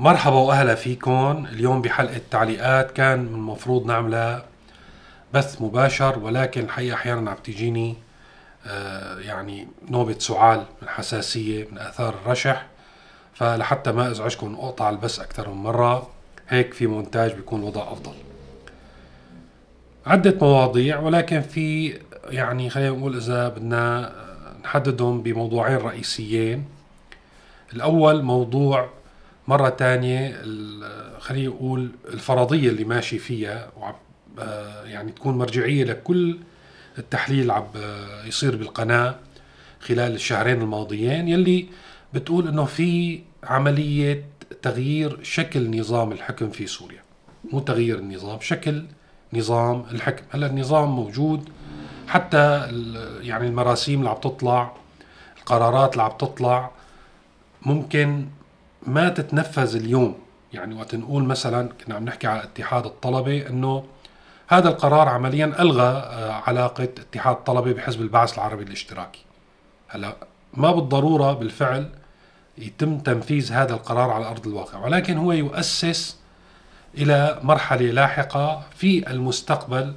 مرحبا واهلا فيكم اليوم بحلقه تعليقات كان المفروض نعملها بث مباشر ولكن الحقيقه احيانا عم تجيني آه يعني نوبه سعال من حساسيه من اثار الرشح فلحتى ما ازعجكم اقطع البث اكثر من مره هيك في مونتاج بيكون الوضع افضل عده مواضيع ولكن في يعني خلينا نقول اذا بدنا نحددهم بموضوعين رئيسيين الاول موضوع مرة تانية خلينا أقول الفرضية اللي ماشي فيها آه، يعني تكون مرجعية لكل التحليل عم آه، يصير بالقناة خلال الشهرين الماضيين يلي بتقول انه في عملية تغيير شكل نظام الحكم في سوريا مو تغيير النظام شكل نظام الحكم هلا النظام موجود حتى يعني المراسيم اللي عم تطلع القرارات اللي عم تطلع ممكن ما تتنفذ اليوم يعني وقت نقول مثلا كنا عم نحكي على اتحاد الطلبة أنه هذا القرار عمليا ألغى آه، علاقة اتحاد الطلبة بحزب البعث العربي الاشتراكي هلا ما بالضرورة بالفعل يتم تنفيذ هذا القرار على أرض الواقع ولكن هو يؤسس إلى مرحلة لاحقة في المستقبل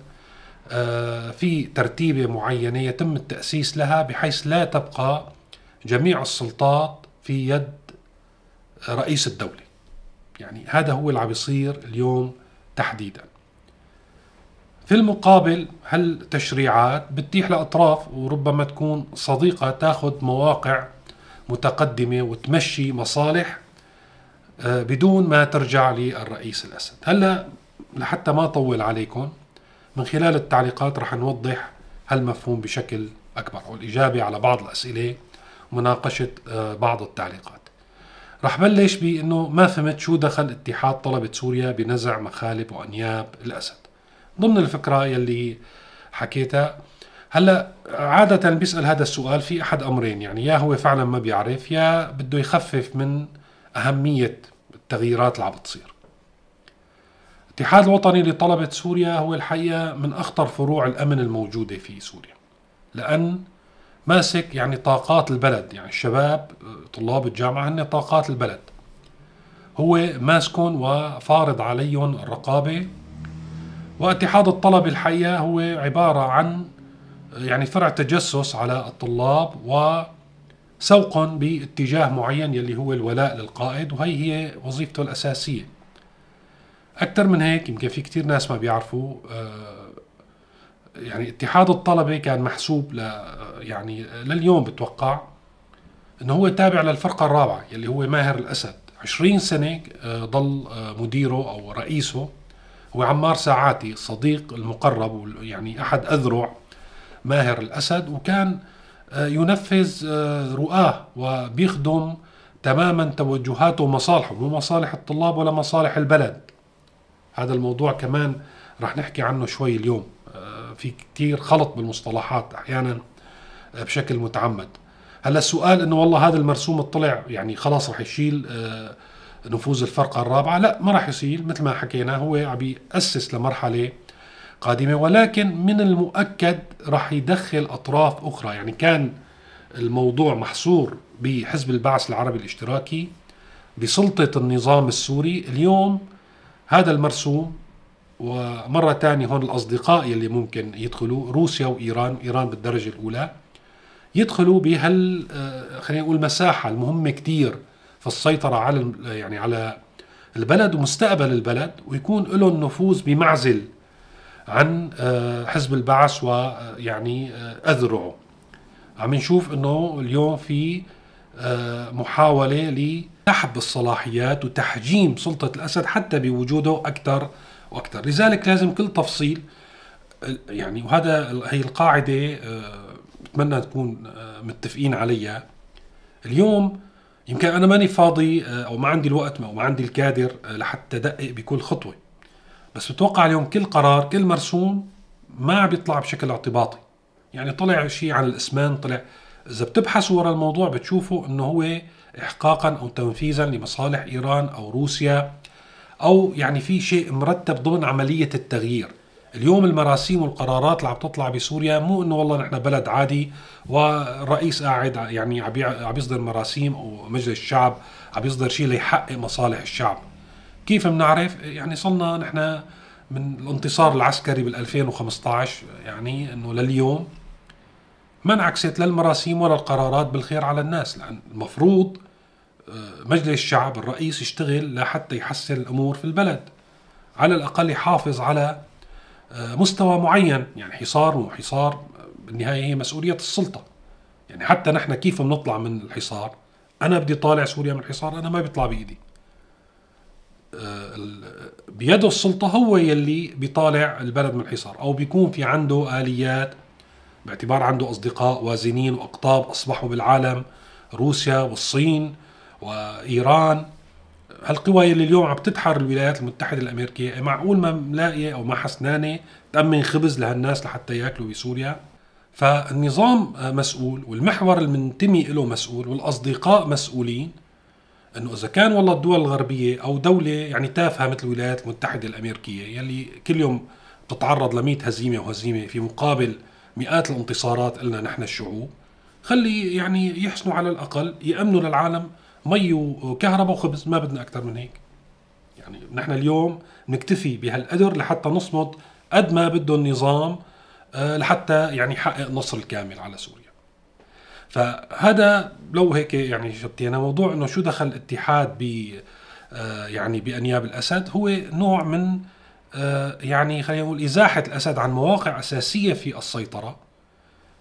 آه، في ترتيبة معينة يتم التأسيس لها بحيث لا تبقى جميع السلطات في يد رئيس الدولة يعني هذا هو اللي عم يصير اليوم تحديدا في المقابل هل تشريعات بتتيح لأطراف وربما تكون صديقة تاخذ مواقع متقدمة وتمشي مصالح آه، بدون ما ترجع للرئيس الأسد هلأ لحتى ما أطول عليكم من خلال التعليقات رح نوضح هالمفهوم بشكل أكبر والإجابة على بعض الأسئلة ومناقشة آه، بعض التعليقات رح بلش بأنه ما فهمت شو دخل اتحاد طلبة سوريا بنزع مخالب وأنياب الأسد ضمن الفكرة يلي حكيتها هلا عادة بيسأل هذا السؤال في أحد أمرين يعني يا هو فعلا ما بيعرف يا بده يخفف من أهمية التغييرات اللي عم بتصير الاتحاد الوطني لطلبة سوريا هو الحقيقة من أخطر فروع الأمن الموجودة في سوريا لأن ماسك يعني طاقات البلد يعني الشباب طلاب الجامعة هن طاقات البلد هو ماسكن وفارض عليهم الرقابة واتحاد الطلبة الحقيقة هو عبارة عن يعني فرع تجسس على الطلاب وسوق باتجاه معين يلي هو الولاء للقائد وهي هي وظيفته الأساسية أكثر من هيك يمكن في كتير ناس ما بيعرفوا آه، يعني اتحاد الطلبة كان محسوب ل يعني لليوم بتوقع انه هو تابع للفرقه الرابعه يلي هو ماهر الاسد 20 سنه آه، ضل آه، مديره او رئيسه هو عمار ساعاتي صديق المقرب يعني احد اذرع ماهر الاسد وكان آه، ينفذ رؤاه وبيخدم تماما توجهاته ومصالحه مو مصالح الطلاب ولا مصالح البلد هذا الموضوع كمان رح نحكي عنه شوي اليوم في كتير خلط بالمصطلحات احيانا بشكل متعمد هلا السؤال انه والله هذا المرسوم طلع يعني خلاص رح يشيل آه، نفوذ الفرقه الرابعه لا ما رح يصير مثل ما حكينا هو عم ياسس لمرحله قادمه ولكن من المؤكد رح يدخل اطراف اخرى يعني كان الموضوع محصور بحزب البعث العربي الاشتراكي بسلطه النظام السوري اليوم هذا المرسوم ومرة ثانية هون الأصدقاء يلي ممكن يدخلوا روسيا وإيران إيران بالدرجة الأولى يدخلوا بهال آه، خلينا نقول مساحه المهمه كتير في السيطره على يعني على البلد ومستقبل البلد ويكون لهم نفوذ بمعزل عن آه، حزب البعث ويعني آه، اذرعه عم نشوف انه اليوم في محاوله لسحب الصلاحيات وتحجيم سلطه الاسد حتى بوجوده اكثر واكثر، لذلك لازم كل تفصيل يعني وهذا هي القاعده بتمنى تكون آه، متفقين عليها اليوم يمكن انا ماني فاضي آه، او ما عندي الوقت او ما عندي الكادر آه، لحتى دقق بكل خطوه بس بتوقع اليوم كل قرار كل مرسوم ما عم بيطلع بشكل اعتباطي يعني طلع شيء عن الاسمان طلع اذا بتبحثوا ورا الموضوع بتشوفوا انه هو احقاقا او تنفيذا لمصالح ايران او روسيا او يعني في شيء مرتب ضمن عمليه التغيير اليوم المراسيم والقرارات اللي عم تطلع بسوريا مو انه والله نحن بلد عادي والرئيس قاعد يعني عم يصدر مراسيم ومجلس الشعب عم يصدر شيء ليحقق مصالح الشعب كيف بنعرف يعني صلنا نحن من الانتصار العسكري بال 2015 يعني انه لليوم ما انعكست لا المراسيم ولا القرارات بالخير على الناس لان المفروض آه، مجلس الشعب الرئيس يشتغل لحتى يحسن الامور في البلد على الاقل يحافظ على آه، مستوى معين يعني حصار وحصار بالنهايه هي مسؤوليه السلطه يعني حتى نحن كيف بنطلع من الحصار انا بدي طالع سوريا من الحصار انا ما بيطلع بايدي آه، بيده السلطه هو يلي بيطالع البلد من الحصار او بيكون في عنده اليات باعتبار عنده اصدقاء وازنين واقطاب اصبحوا بالعالم روسيا والصين وايران هالقوى اللي اليوم عم تدحر الولايات المتحدة الأمريكية معقول ما ملاقية أو ما حسنانة تأمن خبز لهالناس لحتى ياكلوا بسوريا فالنظام آه، مسؤول والمحور المنتمي له مسؤول والأصدقاء مسؤولين انه اذا كان والله الدول الغربيه او دوله يعني تافهه مثل الولايات المتحده الامريكيه يلي كل يوم بتتعرض ل هزيمه وهزيمه في مقابل مئات الانتصارات لنا نحن الشعوب خلي يعني يحسنوا على الاقل يامنوا للعالم مي وكهرباء وخبز ما بدنا اكثر من هيك يعني نحن اليوم نكتفي بهالقدر لحتى نصمد قد ما بده النظام آه، لحتى يعني يحقق نصر الكامل على سوريا فهذا لو هيك يعني شبتينا موضوع انه شو دخل الاتحاد ب آه، يعني بانياب الاسد هو نوع من آه، يعني خلينا نقول ازاحه الاسد عن مواقع اساسيه في السيطره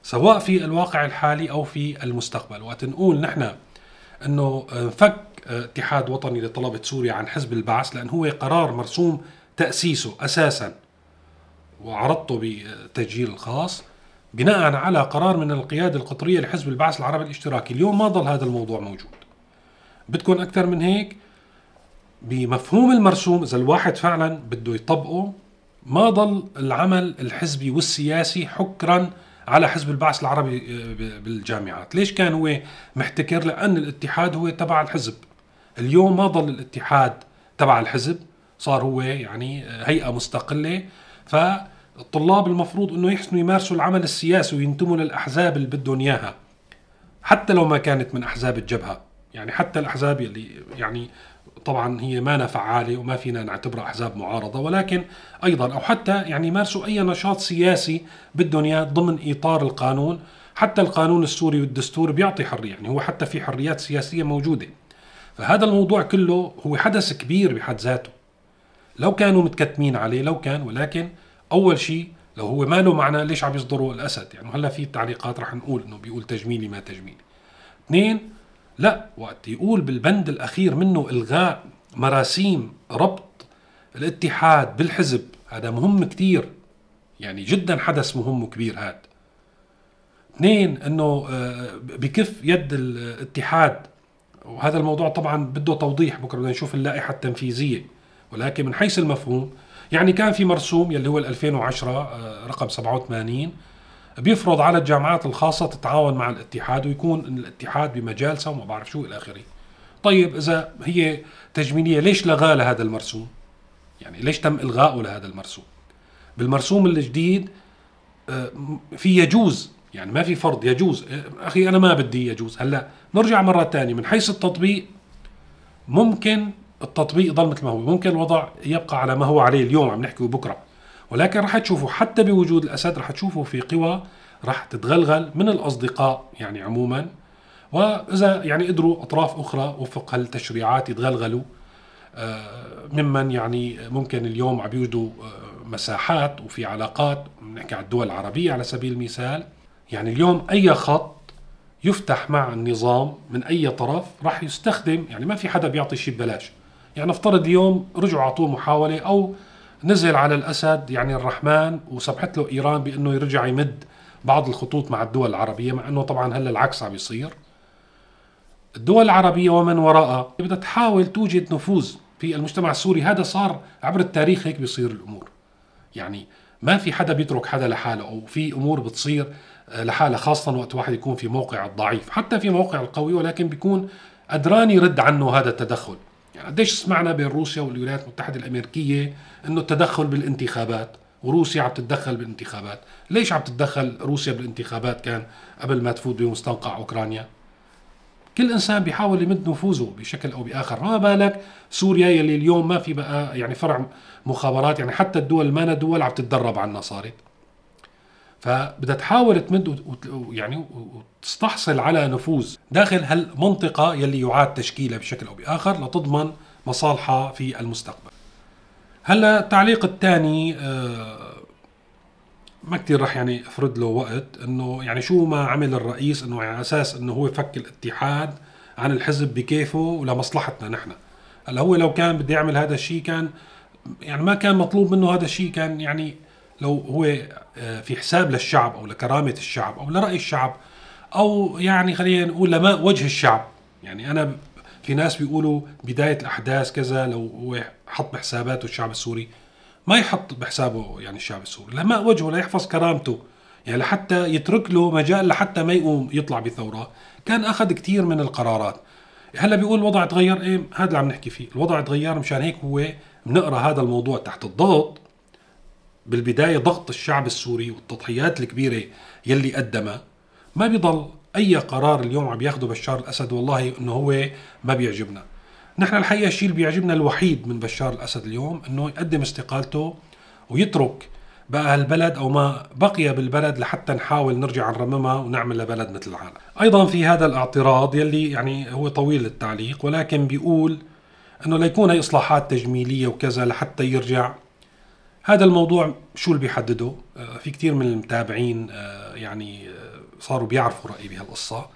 سواء في الواقع الحالي او في المستقبل وقت نقول نحن انه انفك آه، آه، اتحاد وطني لطلبه سوريا عن حزب البعث لان هو قرار مرسوم تاسيسه اساسا وعرضته بتسجيل خاص بناء على قرار من القياده القطريه لحزب البعث العربي الاشتراكي، اليوم ما ضل هذا الموضوع موجود. بدكم اكثر من هيك؟ بمفهوم المرسوم اذا الواحد فعلا بده يطبقه ما ضل العمل الحزبي والسياسي حكرا على حزب البعث العربي آه، بالجامعات ليش كان هو محتكر لأن الاتحاد هو تبع الحزب اليوم ما ضل الاتحاد تبع الحزب صار هو يعني آه، هيئة مستقلة فالطلاب المفروض أنه يحسنوا يمارسوا العمل السياسي وينتموا للأحزاب اللي بدهم إياها حتى لو ما كانت من أحزاب الجبهة يعني حتى الأحزاب اللي يعني طبعا هي ما فعالة وما فينا نعتبرها أحزاب معارضة ولكن أيضا أو حتى يعني مارسوا أي نشاط سياسي بدهم إياه ضمن إطار القانون حتى القانون السوري والدستور بيعطي حرية يعني هو حتى في حريات سياسية موجودة فهذا الموضوع كله هو حدث كبير بحد ذاته لو كانوا متكتمين عليه لو كان ولكن أول شيء لو هو ما له معنى ليش عم يصدروا الأسد يعني هلا في تعليقات رح نقول إنه بيقول تجميلي ما تجميلي اثنين لا وقت يقول بالبند الأخير منه إلغاء مراسيم ربط الاتحاد بالحزب هذا مهم كتير يعني جدا حدث مهم وكبير هذا اثنين انه آه، بكف يد الاتحاد وهذا الموضوع طبعا بده توضيح بكره بدنا نشوف اللائحه التنفيذيه ولكن من حيث المفهوم يعني كان في مرسوم يلي هو 2010 آه، رقم 87 بيفرض على الجامعات الخاصة تتعاون مع الاتحاد ويكون الاتحاد بمجالسه وما بعرف شو إلى آخره طيب إذا هي تجميلية ليش لغى لهذا المرسوم يعني ليش تم إلغائه لهذا المرسوم بالمرسوم الجديد آه، في يجوز يعني ما في فرض يجوز آه، أخي أنا ما بدي يجوز هلأ نرجع مرة ثانية من حيث التطبيق ممكن التطبيق يضل مثل ما هو ممكن الوضع يبقى على ما هو عليه اليوم عم نحكي بكره ولكن رح تشوفوا حتى بوجود الأسد رح تشوفوا في قوى رح تتغلغل من الأصدقاء يعني عموما وإذا يعني قدروا أطراف أخرى وفق هالتشريعات يتغلغلوا آه، ممن يعني ممكن اليوم عم يوجدوا آه، مساحات وفي علاقات بنحكي على الدول العربية على سبيل المثال يعني اليوم أي خط يفتح مع النظام من أي طرف راح يستخدم يعني ما في حدا بيعطي شيء ببلاش يعني نفترض اليوم رجعوا أعطوه محاولة أو نزل على الأسد يعني الرحمن وسمحت له إيران بأنه يرجع يمد بعض الخطوط مع الدول العربية مع أنه طبعا هلا العكس عم يصير الدول العربية ومن وراءها بدها تحاول توجد نفوذ في المجتمع السوري هذا صار عبر التاريخ هيك بيصير الأمور يعني ما في حدا بيترك حدا لحاله أو في أمور بتصير آه، لحالها خاصة وقت واحد يكون في موقع الضعيف حتى في موقع القوي ولكن بيكون قدران يرد عنه هذا التدخل يعني قديش سمعنا بين روسيا والولايات المتحدة الأمريكية أنه التدخل بالانتخابات وروسيا عم تتدخل بالانتخابات ليش عم تتدخل روسيا بالانتخابات كان قبل ما تفوت بمستنقع أوكرانيا كل انسان بيحاول يمد نفوذه بشكل او باخر ما بالك سوريا يلي اليوم ما في بقى يعني فرع مخابرات يعني حتى الدول ما دول عم تتدرب على صارت فبدها تحاول تمد ويعني وتستحصل على نفوذ داخل هالمنطقة يلي يعاد تشكيلها بشكل أو بآخر لتضمن مصالحها في المستقبل هلا التعليق الثاني آه، ما كتير رح يعني افرد له وقت انه يعني شو ما عمل الرئيس انه على اساس انه هو فك الاتحاد عن الحزب بكيفه ولمصلحتنا نحن هلا هو لو كان بده يعمل هذا الشيء كان يعني ما كان مطلوب منه هذا الشيء كان يعني لو هو آه، في حساب للشعب او لكرامه الشعب او لراي الشعب او يعني خلينا نقول لماء وجه الشعب يعني انا في ناس بيقولوا بدايه الاحداث كذا لو هو حط بحساباته الشعب السوري ما يحط بحسابه يعني الشعب السوري لماء وجهه ليحفظ كرامته يعني لحتى يترك له مجال لحتى ما يقوم يطلع بثوره كان اخذ كثير من القرارات هلا بيقول الوضع تغير ايه هذا اللي عم نحكي فيه الوضع تغير مشان هيك هو بنقرا هذا الموضوع تحت الضغط بالبداية ضغط الشعب السوري والتضحيات الكبيرة يلي قدمها ما بيضل أي قرار اليوم عم ياخده بشار الأسد والله إنه هو ما بيعجبنا نحن الحقيقة الشيء اللي بيعجبنا الوحيد من بشار الأسد اليوم إنه يقدم استقالته ويترك بقى هالبلد او ما بقي بالبلد لحتى نحاول نرجع نرممها ونعمل لبلد مثل العالم. ايضا في هذا الاعتراض يلي يعني هو طويل التعليق ولكن بيقول انه ليكون هي اصلاحات تجميليه وكذا لحتى يرجع هذا الموضوع شو اللي بيحدده آه، في كثير من المتابعين آه، يعني آه، صاروا بيعرفوا رأيي بهالقصة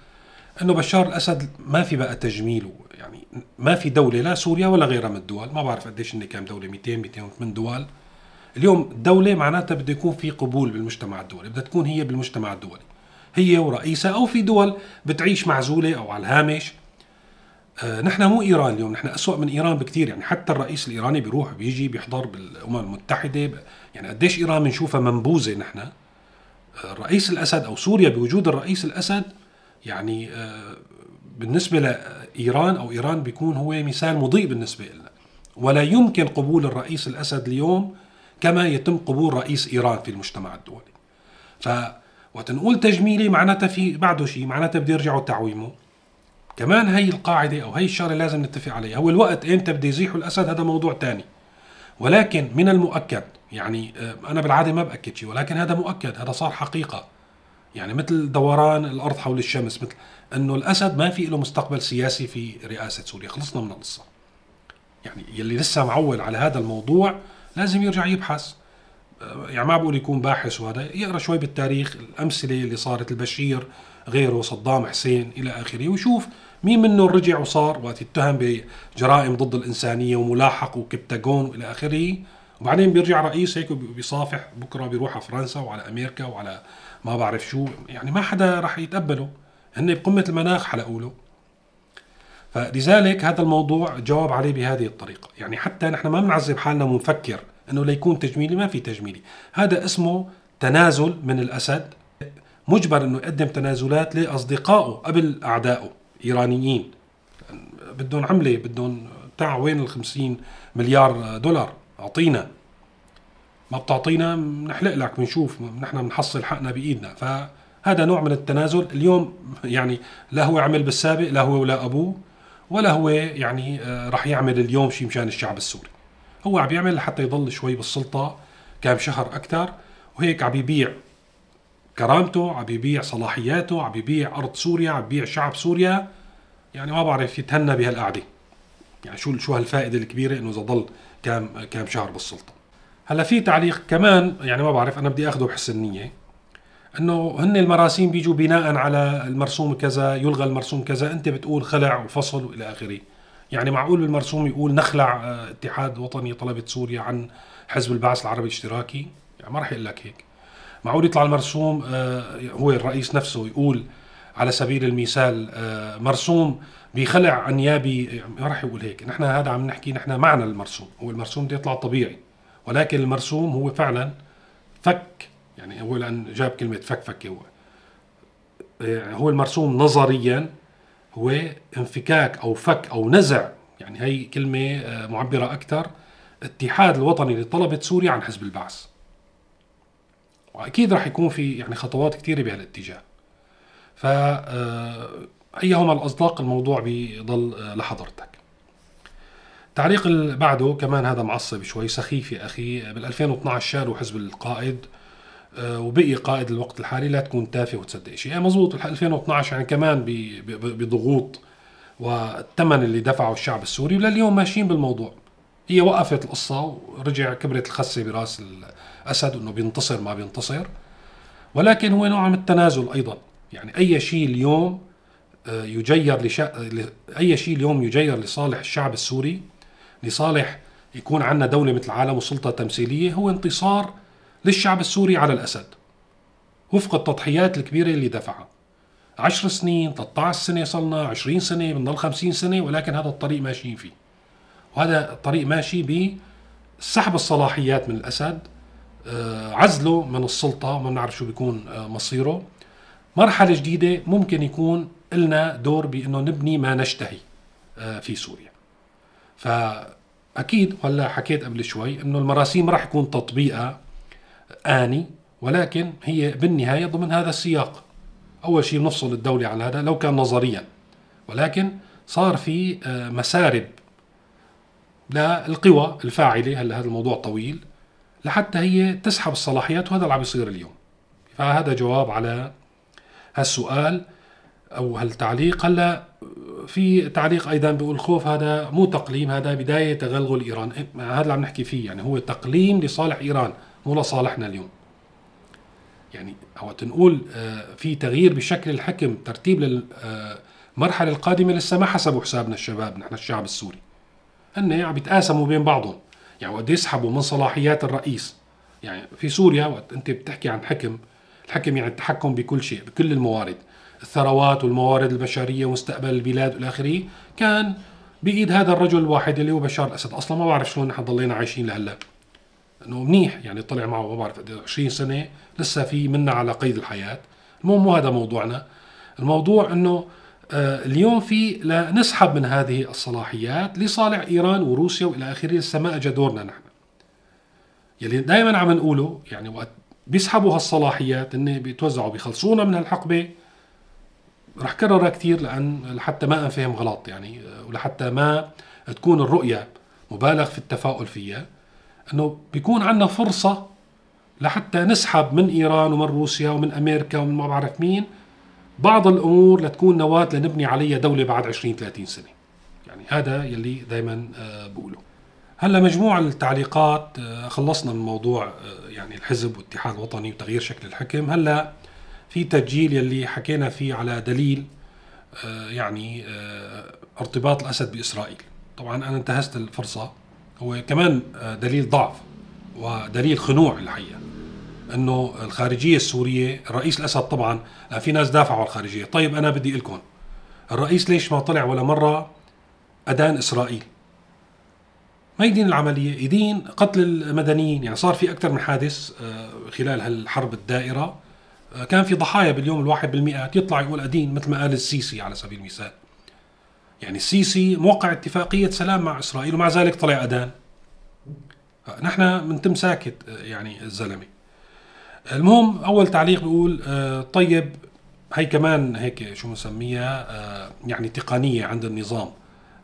انه بشار الاسد ما في بقى تجميله يعني ما في دوله لا سوريا ولا غيرها من الدول ما بعرف قديش ان كم دوله 200 208 دول اليوم الدوله معناتها بده يكون في قبول بالمجتمع الدولي بدها تكون هي بالمجتمع الدولي هي ورئيسها او في دول بتعيش معزوله او على الهامش آه، نحن مو ايران اليوم نحن اسوا من ايران بكثير يعني حتى الرئيس الايراني بيروح بيجي بيحضر بالامم المتحده يعني قديش ايران بنشوفها منبوذه نحن آه، الرئيس الاسد او سوريا بوجود الرئيس الاسد يعني آه، بالنسبه لايران او ايران بيكون هو مثال مضيء بالنسبه لنا ولا يمكن قبول الرئيس الاسد اليوم كما يتم قبول رئيس ايران في المجتمع الدولي ف وقت نقول تجميلي معناتها في بعده شيء معناتها بده يرجعوا تعويمه كمان هي القاعدة أو هي الشغلة لازم نتفق عليها هو الوقت إمتى بده يزيح الأسد هذا موضوع تاني ولكن من المؤكد يعني آه، أنا بالعادة ما بأكد شيء ولكن هذا مؤكد هذا صار حقيقة يعني مثل دوران الأرض حول الشمس مثل أنه الأسد ما في له مستقبل سياسي في رئاسة سوريا خلصنا من القصة يعني يلي لسه معول على هذا الموضوع لازم يرجع يبحث آه، يعني ما بقول يكون باحث وهذا يقرا شوي بالتاريخ الامثله اللي صارت البشير غيره صدام حسين الى اخره ويشوف مين منهم رجع وصار وقت اتهم بجرائم ضد الإنسانية وملاحق وكبتاجون وإلى آخره وبعدين بيرجع رئيس هيك بيصافح بكرة بيروح على فرنسا وعلى أمريكا وعلى ما بعرف شو يعني ما حدا رح يتقبله هن بقمة المناخ حلقوا له فلذلك هذا الموضوع جاوب عليه بهذه الطريقة يعني حتى نحن ما بنعذب حالنا ونفكر أنه ليكون تجميلي ما في تجميلي هذا اسمه تنازل من الأسد مجبر أنه يقدم تنازلات لأصدقائه قبل أعدائه ايرانيين بدهم عمله بدهم تاع وين ال 50 مليار دولار اعطينا ما بتعطينا بنحلق لك بنشوف نحن بنحصل حقنا بايدنا فهذا نوع من التنازل اليوم يعني لا هو عمل بالسابق لا هو ولا ابوه ولا هو يعني آه، رح يعمل اليوم شيء مشان الشعب السوري هو عم يعمل حتى يضل شوي بالسلطه كم شهر اكثر وهيك عم يبيع كرامته عم بيبيع صلاحياته عم بيبيع ارض سوريا عم بيبيع شعب سوريا يعني ما بعرف يتهنى بهالقعده يعني شو شو هالفائده الكبيره انه اذا ضل كام كام شهر بالسلطه هلا في تعليق كمان يعني ما بعرف انا بدي اخذه بحسن نيه انه هن المراسيم بيجوا بناء على المرسوم كذا يلغى المرسوم كذا انت بتقول خلع وفصل والى اخره يعني معقول بالمرسوم يقول نخلع آه، اتحاد وطني طلبة سوريا عن حزب البعث العربي الاشتراكي يعني ما راح يقول لك هيك معقول يطلع المرسوم آه، هو الرئيس نفسه يقول على سبيل المثال آه، مرسوم بخلع انيابي ما راح يقول هيك نحن هذا عم نحكي نحن معنى المرسوم هو المرسوم بده يطلع طبيعي ولكن المرسوم هو فعلا فك يعني هو لان جاب كلمه فك فك هو آه، هو المرسوم نظريا هو انفكاك او فك او نزع يعني هي كلمه معبره اكثر اتحاد الوطني لطلبه سوريا عن حزب البعث واكيد راح يكون في يعني خطوات كثيره بهالاتجاه ف آه، ايهما الاصداق الموضوع بيضل آه، لحضرتك تعليق اللي بعده كمان هذا معصب شوي سخيف يا اخي بال 2012 شالوا حزب القائد آه، وبقي قائد الوقت الحالي لا تكون تافه وتصدق شيء يعني مزبوط 2012 يعني كمان بضغوط والثمن اللي دفعه الشعب السوري ولليوم ماشيين بالموضوع هي وقفت القصة ورجع كبرت الخسة براس اسد انه بينتصر ما بينتصر ولكن هو نوع من التنازل ايضا يعني اي شيء اليوم آه، يجير لشا... اي شيء اليوم يجير لصالح الشعب السوري لصالح يكون عندنا دوله مثل العالم وسلطه تمثيليه هو انتصار للشعب السوري على الاسد وفق التضحيات الكبيره اللي دفعها 10 سنين 13 سنه صلنا 20 سنه بنضل 50 سنه ولكن هذا الطريق ماشيين فيه وهذا الطريق ماشي بسحب الصلاحيات من الاسد آه، عزله من السلطة ما بنعرف شو بيكون آه، مصيره مرحلة جديدة ممكن يكون لنا دور بأنه نبني ما نشتهي آه، في سوريا فأكيد ولا حكيت قبل شوي أنه المراسيم راح يكون تطبيقها آني ولكن هي بالنهاية ضمن هذا السياق أول شيء نفصل الدولة عن هذا لو كان نظريا ولكن صار في مسارب للقوى الفاعلة هلا هذا الموضوع طويل لحتى هي تسحب الصلاحيات وهذا اللي عم يصير اليوم فهذا جواب على هالسؤال او هالتعليق هلا في تعليق ايضا بيقول خوف هذا مو تقليم هذا بدايه تغلغل ايران إيه، هذا اللي عم نحكي فيه يعني هو تقليم لصالح ايران مو لصالحنا اليوم يعني وقت نقول آه، في تغيير بشكل الحكم ترتيب للمرحله آه، القادمه لسه ما حسبوا حسابنا الشباب نحن الشعب السوري هن عم بيتقاسموا بين بعضهم يعني وقت يسحبوا من صلاحيات الرئيس يعني في سوريا وقت انت بتحكي عن حكم الحكم يعني التحكم بكل شيء بكل الموارد الثروات والموارد البشرية ومستقبل البلاد والى اخره كان بايد هذا الرجل الواحد اللي هو بشار الاسد اصلا ما بعرف شلون نحن ضلينا عايشين لهلا انه منيح يعني طلع معه ما بعرف 20 سنه لسه في منا على قيد الحياه المهم مو هذا موضوعنا الموضوع انه آه، اليوم في نسحب من هذه الصلاحيات لصالح ايران وروسيا والى اخره لسه ما اجى دورنا نحن. يلي دائما عم نقوله يعني وقت بيسحبوا هالصلاحيات ان بيتوزعوا بيخلصونا من هالحقبه رح كررها كثير لان لحتى ما انفهم غلط يعني آه، ولحتى ما تكون الرؤيه مبالغ في التفاؤل فيها انه بيكون عندنا فرصه لحتى نسحب من ايران ومن روسيا ومن امريكا ومن ما بعرف مين بعض الامور لتكون نواه لنبني عليها دوله بعد 20 30 سنه يعني هذا يلي دائما آه، بقوله هلا مجموع التعليقات آه، خلصنا من موضوع آه، يعني الحزب والاتحاد الوطني وتغيير شكل الحكم هلا في تسجيل يلي حكينا فيه على دليل يعني ارتباط الاسد باسرائيل طبعا انا انتهزت الفرصه هو كمان دليل ضعف ودليل خنوع الحقيقه انه الخارجيه السوريه الرئيس الاسد طبعا في ناس دافعوا على الخارجيه طيب انا بدي اقول لكم الرئيس ليش ما طلع ولا مره ادان اسرائيل ما يدين العمليه يدين قتل المدنيين يعني صار في اكثر من حادث آه، خلال هالحرب الدائره آه، كان في ضحايا باليوم الواحد بالمئات يطلع يقول ادين مثل ما قال السيسي على سبيل المثال يعني السيسي موقع اتفاقيه سلام مع اسرائيل ومع ذلك طلع ادان آه، نحن بنتم ساكت يعني الزلمه المهم اول تعليق بيقول آه، طيب هي كمان هيك شو آه يعني تقنيه عند النظام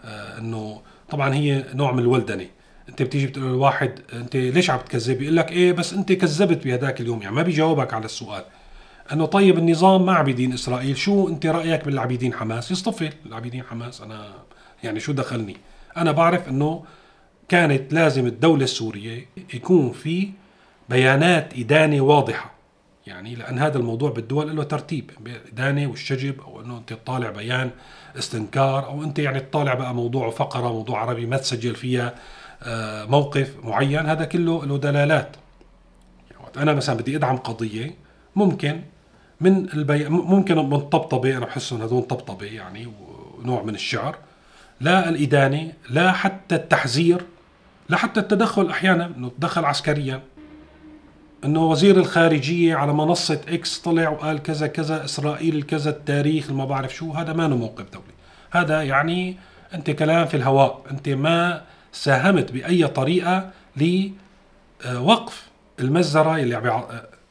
آه، انه طبعا هي نوع من الولدنه انت بتيجي بتقول الواحد انت ليش عم تكذب يقول لك ايه بس انت كذبت بهداك اليوم يعني ما بيجاوبك على السؤال انه طيب النظام ما عم اسرائيل شو انت رايك باللي عم حماس يصطفل العبيدين حماس انا يعني شو دخلني انا بعرف انه كانت لازم الدوله السوريه يكون في بيانات إدانة واضحة يعني لأن هذا الموضوع بالدول له ترتيب إدانة والشجب أو أنه أنت تطالع بيان استنكار أو أنت يعني تطالع بقى موضوع فقرة موضوع عربي ما تسجل فيها آه، موقف معين هذا كله له دلالات يعني أنا مثلا بدي أدعم قضية ممكن من البي... ممكن من طبطبة أنا بحس إن هذول طبطبة يعني ونوع من الشعر لا الإدانة لا حتى التحذير لا حتى التدخل أحيانا إنه تدخل عسكريا انه وزير الخارجيه على منصه اكس طلع وقال كذا كذا اسرائيل كذا التاريخ ما بعرف شو هذا ما موقف دولي هذا يعني انت كلام في الهواء انت ما ساهمت باي طريقه لوقف المجزره اللي عم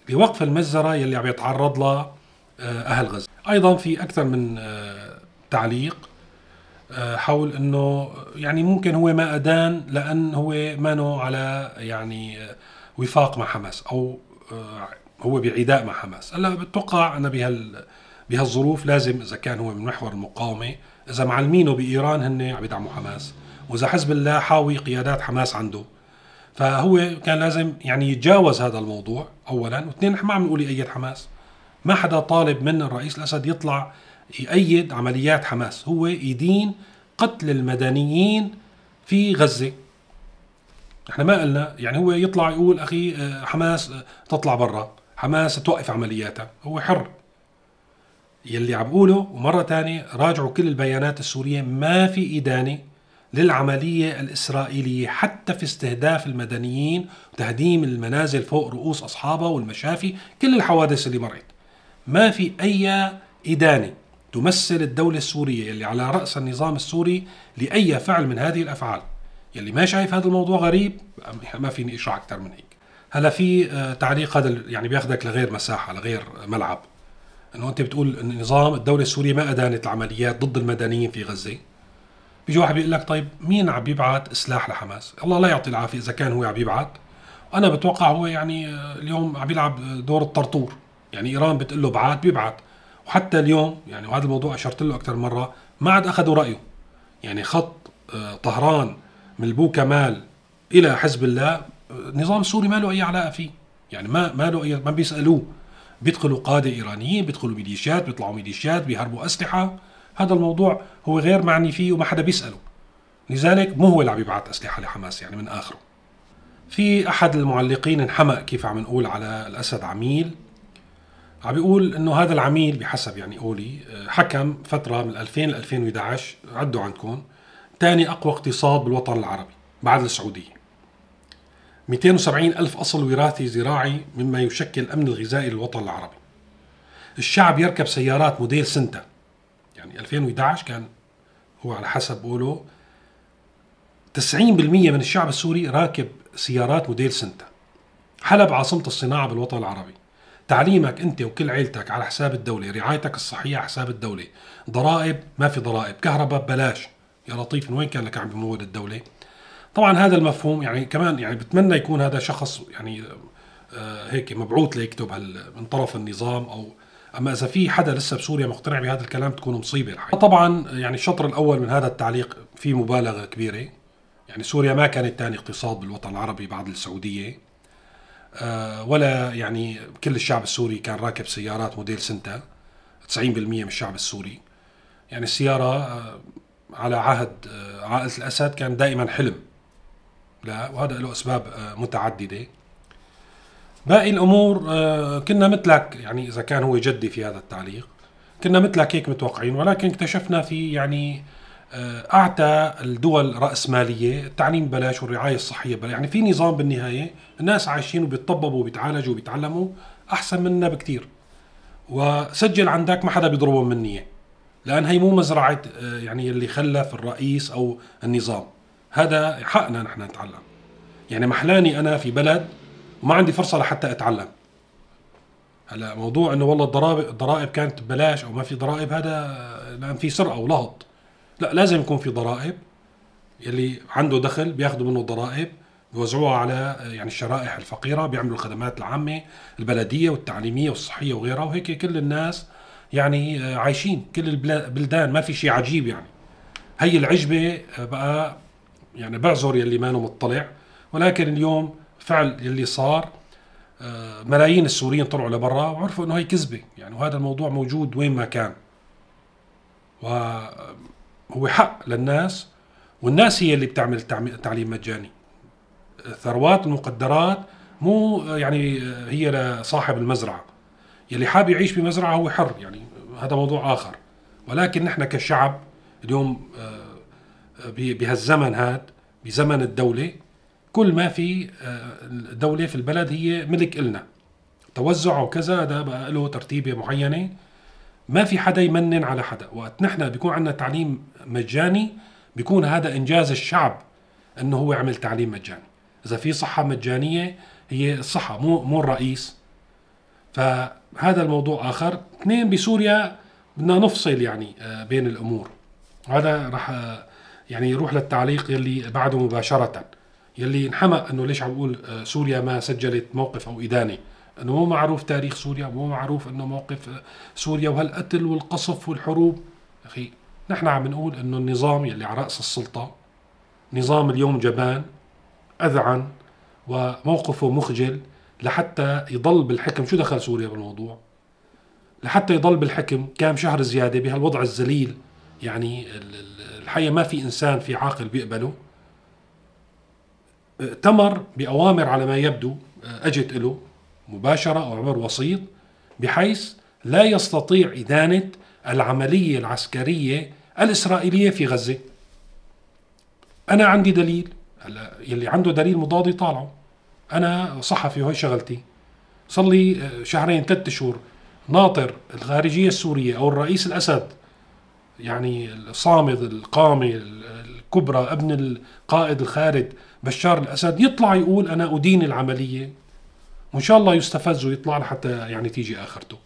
لوقف المجزره اللي عم يتعرض لها آه، اهل غزه ايضا في اكثر من آه، تعليق آه، حول انه يعني ممكن هو ما ادان لان هو ما على يعني وفاق مع حماس او آه، هو بعداء مع حماس هلا بتوقع انا بهال بهالظروف لازم اذا كان هو من محور المقاومه اذا معلمينه بايران هن عم يدعموا حماس واذا حزب الله حاوي قيادات حماس عنده فهو كان لازم يعني يتجاوز هذا الموضوع اولا واثنين ما عم نقول يأيد حماس ما حدا طالب من الرئيس الاسد يطلع يأيد عمليات حماس هو يدين قتل المدنيين في غزه احنا ما قلنا يعني هو يطلع يقول اخي آه، حماس آه، تطلع برا حماس توقف عملياتها هو حر يلي عم بقوله ومرة تانية راجعوا كل البيانات السورية ما في إدانة للعملية الإسرائيلية حتى في استهداف المدنيين وتهديم المنازل فوق رؤوس أصحابها والمشافي كل الحوادث اللي مرت ما في أي إدانة تمثل الدولة السورية اللي على رأس النظام السوري لأي فعل من هذه الأفعال يلي ما شايف هذا الموضوع غريب ما فيني اشرح اكثر من هيك هلا في آه، تعليق هذا يعني بياخذك لغير مساحه لغير ملعب انه انت بتقول ان النظام الدوله السوريه ما ادانت العمليات ضد المدنيين في غزه بيجي واحد بيقول لك طيب مين عم بيبعت سلاح لحماس الله لا يعطي العافيه اذا كان هو عم بيبعت انا بتوقع هو يعني آه، اليوم عم بيلعب دور الطرطور يعني ايران بتقول له بعت بيبعت وحتى اليوم يعني وهذا الموضوع اشرت له اكثر مره ما عاد اخذوا رايه يعني خط آه، طهران من البوكمال الى حزب الله النظام السوري ما له اي علاقه فيه يعني ما ما له اي ما بيسالوه بيدخلوا قاده ايرانيين بيدخلوا ميليشيات بيطلعوا ميليشيات بيهربوا اسلحه هذا الموضوع هو غير معني فيه وما حدا بيساله لذلك مو هو اللي عم يبعث اسلحه لحماس يعني من اخره في احد المعلقين انحمق كيف عم نقول على الاسد عميل عم بيقول انه هذا العميل بحسب يعني قولي آه، حكم فتره من 2000 ل 2011 عدوا عندكم ثاني أقوى اقتصاد بالوطن العربي بعد السعودية 270 ألف أصل وراثي زراعي مما يشكل الأمن الغذائي للوطن العربي الشعب يركب سيارات موديل سنتا يعني 2011 كان هو على حسب بقولوا 90% من الشعب السوري راكب سيارات موديل سنتا حلب عاصمة الصناعة بالوطن العربي تعليمك انت وكل عيلتك على حساب الدولة رعايتك الصحية على حساب الدولة ضرائب ما في ضرائب كهرباء ببلاش يا لطيف من وين كان لك عم بمول الدوله طبعا هذا المفهوم يعني كمان يعني بتمنى يكون هذا شخص يعني آه، هيك مبعوث ليكتب من طرف النظام او اما اذا في حدا لسه بسوريا مقتنع بهذا الكلام تكون مصيبه الحقيقه طبعا يعني الشطر الاول من هذا التعليق في مبالغه كبيره يعني سوريا ما كانت ثاني اقتصاد بالوطن العربي بعد السعوديه آه، ولا يعني كل الشعب السوري كان راكب سيارات موديل سنتا 90% من الشعب السوري يعني السياره آه، على عهد آه، عائله الاسد كان دائما حلم لا وهذا له اسباب آه، متعدده باقي الامور آه، كنا مثلك يعني اذا كان هو جدي في هذا التعليق كنا مثلك هيك متوقعين ولكن اكتشفنا في يعني اعتى الدول راسماليه التعليم ببلاش والرعايه الصحيه ببلاش يعني في نظام بالنهايه الناس عايشين وبيتطببوا وبيتعالجوا وبيتعلموا احسن منا بكثير وسجل عندك ما حدا بيضربهم منيه لان هي مو مزرعه آه، يعني اللي خلف الرئيس او النظام هذا حقنا نحن نتعلم يعني محلاني انا في بلد وما عندي فرصه لحتى اتعلم هلا موضوع انه والله الضرائب الضرائب كانت ببلاش او ما في ضرائب هذا آه، لان في سرقه ولهط لا لازم يكون في ضرائب يلي عنده دخل بياخذوا منه الضرائب بيوزعوها على آه، يعني الشرائح الفقيره بيعملوا الخدمات العامه البلديه والتعليميه والصحيه وغيرها وهيك كل الناس يعني آه، عايشين كل البلدان ما في شيء عجيب يعني هي العجبه آه، بقى يعني بعذر يلي ما مطلع ولكن اليوم فعل يلي صار آه، ملايين السوريين طلعوا لبرا وعرفوا انه هي كذبه يعني وهذا الموضوع موجود وين ما كان وهو حق للناس والناس هي اللي بتعمل تعليم مجاني ثروات المقدرات مو يعني هي لصاحب المزرعه يلي حاب يعيش بمزرعه هو حر يعني هذا موضوع اخر ولكن نحن كشعب اليوم آه، آه، بهالزمن هذا بزمن الدوله كل ما في آه، دوله في البلد هي ملك النا توزعه وكذا هذا بقى له ترتيبه معينه ما في حدا يمنن على حدا وقت نحن بيكون عندنا تعليم مجاني بيكون هذا انجاز الشعب انه هو عمل تعليم مجاني اذا في صحه مجانيه هي الصحه مو مو الرئيس ف هذا الموضوع اخر اثنين بسوريا بدنا نفصل يعني آه، بين الامور هذا رح آه، يعني يروح للتعليق يلي بعده مباشره يلي انحمق انه ليش عم بقول آه، سوريا ما سجلت موقف او ادانه انه مو معروف تاريخ سوريا مو معروف انه موقف سوريا وهالقتل والقصف والحروب اخي نحن عم نقول انه النظام يلي على راس السلطه نظام اليوم جبان اذعن وموقفه مخجل لحتى يضل بالحكم شو دخل سوريا بالموضوع لحتى يضل بالحكم كام شهر زياده بهالوضع الذليل يعني الحقيقه ما في انسان في عاقل بيقبله ائتمر باوامر على ما يبدو اجت له مباشره او عبر وسيط بحيث لا يستطيع ادانه العمليه العسكريه الاسرائيليه في غزه انا عندي دليل هلا يلي عنده دليل مضاد يطالعه انا صحفي وهي شغلتي صار لي آه، شهرين ثلاثة شهور ناطر الخارجية السورية أو الرئيس الأسد يعني الصامد القامي الكبرى ابن القائد الخالد بشار الأسد يطلع يقول أنا أدين العملية وإن شاء الله يستفز ويطلع حتى يعني تيجي آخرته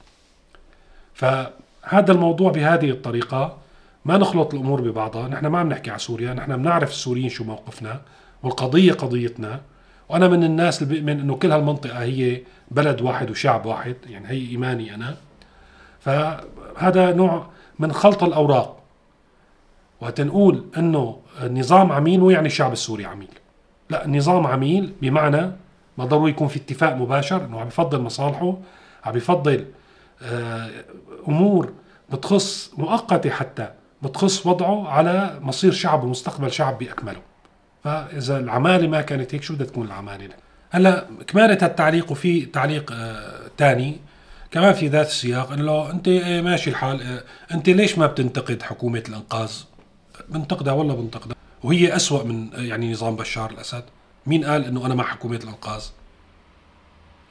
فهذا الموضوع بهذه الطريقة ما نخلط الأمور ببعضها نحن ما عم نحكي على سوريا نحن بنعرف السوريين شو موقفنا والقضية قضيتنا وانا من الناس اللي بيؤمن انه كل هالمنطقه هي بلد واحد وشعب واحد يعني هي ايماني انا فهذا نوع من خلط الاوراق وقت نقول انه النظام عميل مو يعني الشعب السوري عميل لا النظام عميل بمعنى ما ضروري يكون في اتفاق مباشر انه عم يفضل مصالحه عم يفضل آه، امور بتخص مؤقته حتى بتخص وضعه على مصير شعبه ومستقبل شعب باكمله فاذا العماله ما كانت هيك شو بدها تكون العماله هلا كمالة التعليق وفي تعليق ثاني آه كمان في ذات السياق انه انت ايه ماشي الحال آه انت ليش ما بتنتقد حكومه الانقاذ؟ بنتقدها والله بنتقدها وهي أسوأ من آه، يعني نظام بشار الاسد مين قال انه انا مع حكومه الانقاذ؟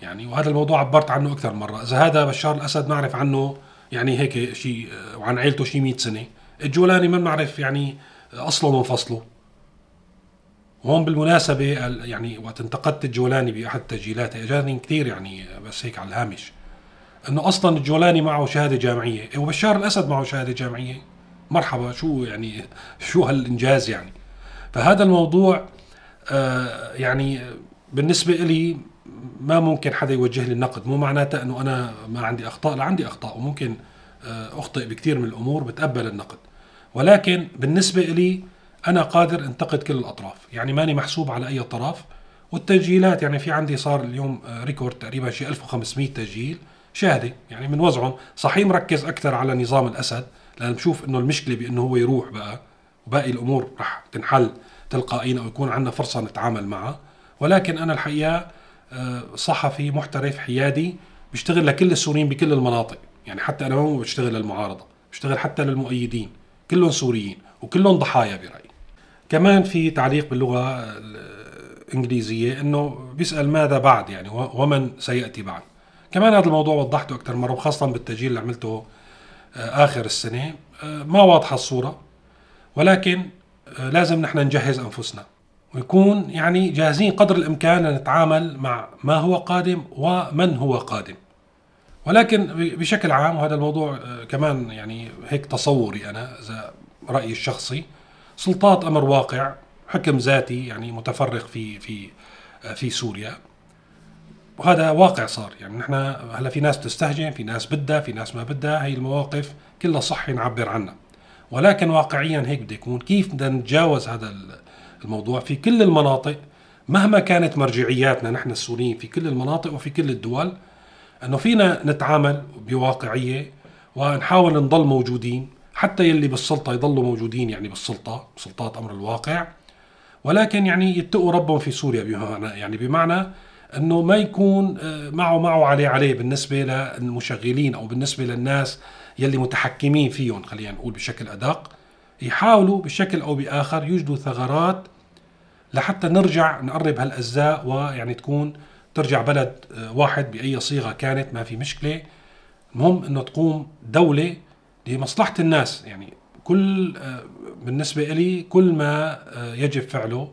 يعني وهذا الموضوع عبرت عنه اكثر مره، اذا هذا بشار الاسد نعرف عنه يعني هيك شيء وعن آه، عيلته شيء 100 سنه، الجولاني ما بنعرف يعني آه، اصله من فصله وهون بالمناسبة يعني وقت انتقدت الجولاني بأحد تسجيلاته اجاني كثير يعني بس هيك على الهامش انه اصلا الجولاني معه شهادة جامعية إيه، وبشار الاسد معه شهادة جامعية مرحبا شو يعني شو هالانجاز يعني فهذا الموضوع آه يعني بالنسبة لي ما ممكن حدا يوجه لي النقد مو معناتها انه انا ما عندي اخطاء لا عندي اخطاء وممكن آه اخطئ بكثير من الامور بتقبل النقد ولكن بالنسبة لي انا قادر انتقد كل الاطراف يعني ماني محسوب على اي طرف والتسجيلات يعني في عندي صار اليوم آه، ريكورد تقريبا شيء 1500 تسجيل شاهدة يعني من وضعهم صحيح مركز اكثر على نظام الاسد لان بشوف انه المشكله بانه هو يروح بقى وباقي الامور رح تنحل تلقائيا او يكون عندنا فرصه نتعامل معها ولكن انا الحقيقه آه، صحفي محترف حيادي بشتغل لكل السوريين بكل المناطق يعني حتى انا ما بشتغل للمعارضه بشتغل حتى للمؤيدين كلهم سوريين وكلهم ضحايا برايي كمان في تعليق باللغه الانجليزيه انه بيسال ماذا بعد يعني ومن سياتي بعد كمان هذا الموضوع وضحته اكثر مره وخاصه بالتسجيل اللي عملته آه، اخر السنه آه، ما واضحه الصوره ولكن آه، لازم نحن نجهز انفسنا ويكون يعني جاهزين قدر الامكان لنتعامل مع ما هو قادم ومن هو قادم ولكن بشكل عام وهذا الموضوع كمان يعني هيك تصوري انا اذا رايي الشخصي سلطات امر واقع حكم ذاتي يعني متفرق في في في سوريا وهذا واقع صار يعني نحن هلا في ناس تستهجن في ناس بدها في ناس ما بدها هي المواقف كلها صح نعبر عنها ولكن واقعيا هيك بده يكون كيف بدنا نتجاوز هذا الموضوع في كل المناطق مهما كانت مرجعياتنا نحن السوريين في كل المناطق وفي كل الدول انه فينا نتعامل بواقعيه ونحاول نضل موجودين حتى يلي بالسلطه يضلوا موجودين يعني بالسلطه سلطات امر الواقع ولكن يعني يتقوا ربهم في سوريا بمعنى يعني بمعنى انه ما يكون آه، معه معه عليه عليه بالنسبه للمشغلين او بالنسبه للناس يلي متحكمين فيهم خلينا نقول بشكل ادق يحاولوا بشكل او باخر يوجدوا ثغرات لحتى نرجع نقرب هالاجزاء ويعني تكون ترجع بلد آه، واحد باي صيغه كانت ما في مشكله المهم انه تقوم دوله لمصلحه الناس يعني كل آه، بالنسبه لي كل ما آه، يجب فعله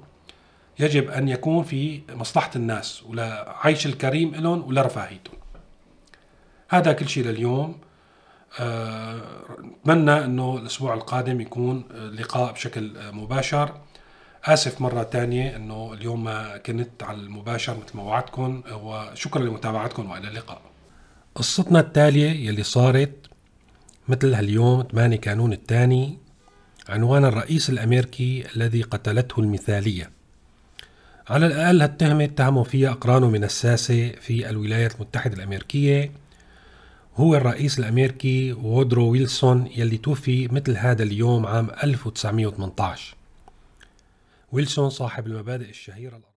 يجب ان يكون في مصلحه الناس ولعيش الكريم لهم ولرفاهيتهم هذا كل شيء لليوم اتمنى آه، انه الاسبوع القادم يكون لقاء بشكل مباشر اسف مره ثانيه انه اليوم ما كنت على المباشر مثل ما وعدتكم وشكرا لمتابعتكم والى اللقاء قصتنا التاليه يلي صارت مثل هاليوم 8 كانون الثاني عنوان الرئيس الأمريكي الذي قتلته المثالية على الأقل هالتهمة اتهموا فيها أقرانه من الساسة في الولايات المتحدة الأمريكية هو الرئيس الأمريكي وودرو ويلسون يلي توفي مثل هذا اليوم عام 1918 ويلسون صاحب المبادئ الشهيرة